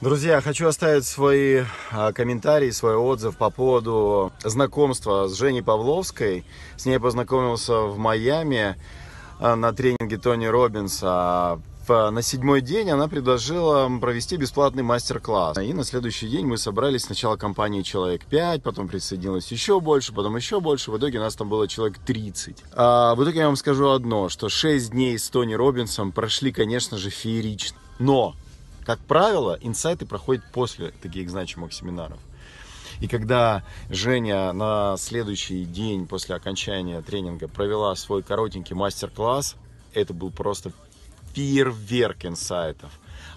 Друзья, хочу оставить свои а, комментарии, свой отзыв по поводу знакомства с Женей Павловской. С ней познакомился в Майами а, на тренинге Тони Робинса. А, на седьмой день она предложила провести бесплатный мастер-класс. И на следующий день мы собрались сначала компании человек 5, потом присоединилось еще больше, потом еще больше. В итоге нас там было человек 30. А в итоге я вам скажу одно, что шесть дней с Тони Робинсом прошли, конечно же, феерично. Но как правило, инсайты проходят после таких значимых семинаров. И когда Женя на следующий день после окончания тренинга провела свой коротенький мастер-класс, это был просто фейерверк инсайтов.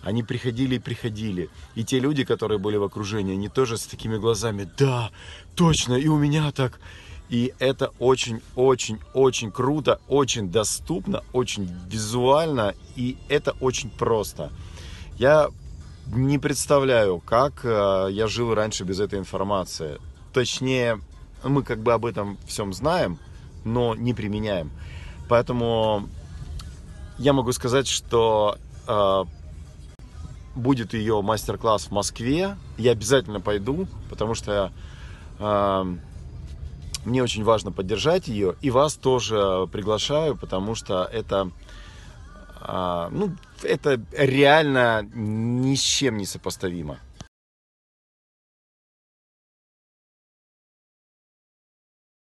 Они приходили и приходили. И те люди, которые были в окружении, они тоже с такими глазами, да, точно, и у меня так. И это очень-очень-очень круто, очень доступно, очень визуально, и это очень просто. Я не представляю, как э, я жил раньше без этой информации. Точнее, мы как бы об этом всем знаем, но не применяем. Поэтому я могу сказать, что э, будет ее мастер-класс в Москве. Я обязательно пойду, потому что э, мне очень важно поддержать ее. И вас тоже приглашаю, потому что это а, ну, это реально ни с чем не сопоставимо.